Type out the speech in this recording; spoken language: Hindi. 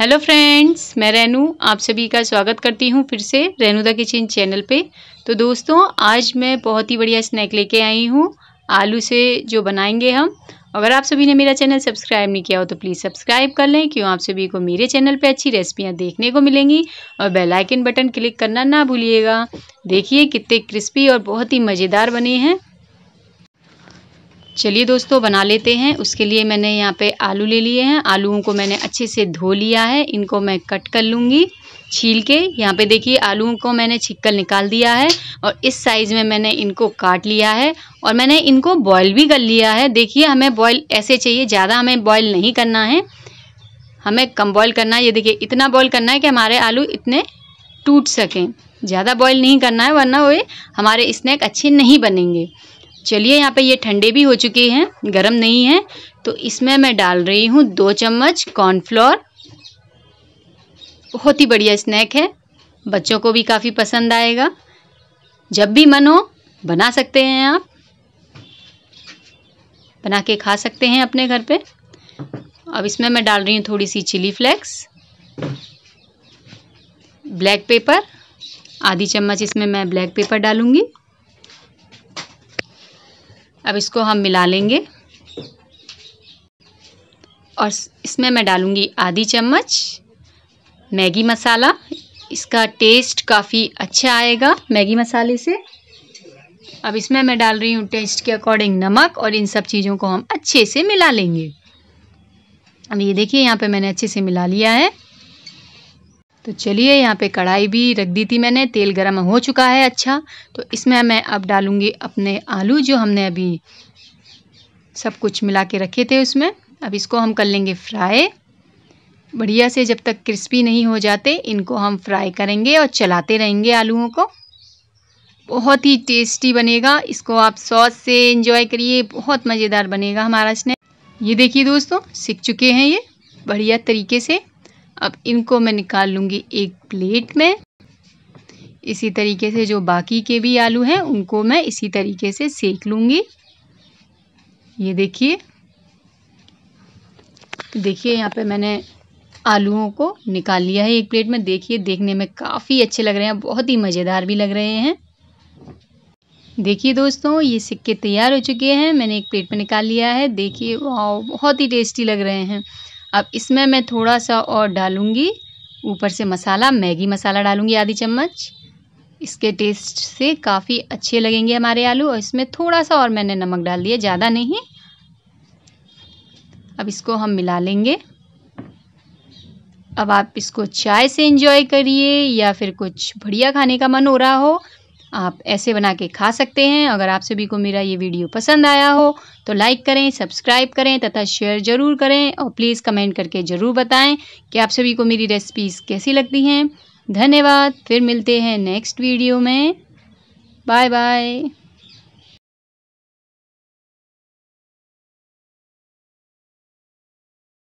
हेलो फ्रेंड्स मैं रेनू आप सभी का स्वागत करती हूँ फिर से रेनू द किचन चैनल पे तो दोस्तों आज मैं बहुत ही बढ़िया स्नैक लेके आई हूँ आलू से जो बनाएंगे हम अगर आप सभी ने मेरा चैनल सब्सक्राइब नहीं किया हो तो प्लीज़ सब्सक्राइब कर लें क्यों आप सभी को मेरे चैनल पे अच्छी रेसिपियाँ देखने को मिलेंगी और बेल आइकन बटन क्लिक करना ना भूलिएगा देखिए कितने क्रिस्पी और बहुत ही मज़ेदार बने हैं चलिए दोस्तों बना लेते हैं उसके लिए मैंने यहाँ पे आलू ले लिए हैं आलूओं को मैंने अच्छे से धो लिया है इनको मैं कट कर लूँगी छील के यहाँ पे देखिए आलूओं को मैंने छिक्कल निकाल दिया है और इस साइज़ में मैंने इनको काट लिया है और मैंने इनको बॉयल भी कर लिया है देखिए हमें बॉयल ऐसे चाहिए ज़्यादा हमें बॉयल नहीं करना है हमें कम बॉयल करना है ये देखिए इतना बॉयल करना है कि हमारे आलू इतने टूट सकें ज़्यादा बॉयल नहीं करना है वरना वे हमारे स्नैक अच्छे नहीं बनेंगे चलिए यहाँ पे ये ठंडे भी हो चुके हैं गरम नहीं है तो इसमें मैं डाल रही हूँ दो चम्मच कॉर्नफ्लोर बहुत ही बढ़िया स्नैक है बच्चों को भी काफ़ी पसंद आएगा जब भी मन हो बना सकते हैं आप बना के खा सकते हैं अपने घर पे अब इसमें मैं डाल रही हूँ थोड़ी सी चिली फ्लेक्स ब्लैक पेपर आधी चम्मच इसमें मैं ब्लैक पेपर डालूँगी अब इसको हम मिला लेंगे और इसमें मैं डालूँगी आधी चम्मच मैगी मसाला इसका टेस्ट काफ़ी अच्छा आएगा मैगी मसाले से अब इसमें मैं डाल रही हूँ टेस्ट के अकॉर्डिंग नमक और इन सब चीज़ों को हम अच्छे से मिला लेंगे अब ये देखिए यहाँ पे मैंने अच्छे से मिला लिया है तो चलिए यहाँ पे कढ़ाई भी रख दी थी मैंने तेल गरम हो चुका है अच्छा तो इसमें मैं अब डालूँगी अपने आलू जो हमने अभी सब कुछ मिला के रखे थे उसमें अब इसको हम कर लेंगे फ्राई बढ़िया से जब तक क्रिस्पी नहीं हो जाते इनको हम फ्राई करेंगे और चलाते रहेंगे आलूओं को बहुत ही टेस्टी बनेगा इसको आप सॉस से इंजॉय करिए बहुत मज़ेदार बनेगा हमारा स्नैक ये देखिए दोस्तों सीख चुके हैं ये बढ़िया तरीके से अब इनको मैं निकाल लूँगी एक प्लेट में इसी तरीके से जो बाकी के भी आलू हैं उनको मैं इसी तरीके से सेक लूँगी ये देखिए देखिए यहाँ पे मैंने आलूओं को निकाल लिया है एक प्लेट में देखिए देखने में काफ़ी अच्छे लग रहे हैं बहुत ही मज़ेदार भी लग रहे हैं देखिए दोस्तों ये सिक्के तैयार हो चुके हैं मैंने एक प्लेट में निकाल लिया है देखिए वाह बहुत ही टेस्टी लग रहे हैं अब इसमें मैं थोड़ा सा और डालूँगी ऊपर से मसाला मैगी मसाला डालूँगी आधी चम्मच इसके टेस्ट से काफ़ी अच्छे लगेंगे हमारे आलू और इसमें थोड़ा सा और मैंने नमक डाल दिया ज़्यादा नहीं अब इसको हम मिला लेंगे अब आप इसको चाय से इंजॉय करिए या फिर कुछ बढ़िया खाने का मन हो रहा हो आप ऐसे बना के खा सकते हैं अगर आप सभी को मेरा ये वीडियो पसंद आया हो तो लाइक करें सब्सक्राइब करें तथा शेयर ज़रूर करें और प्लीज़ कमेंट करके ज़रूर बताएं कि आप सभी को मेरी रेसिपीज़ कैसी लगती हैं धन्यवाद फिर मिलते हैं नेक्स्ट वीडियो में बाय बाय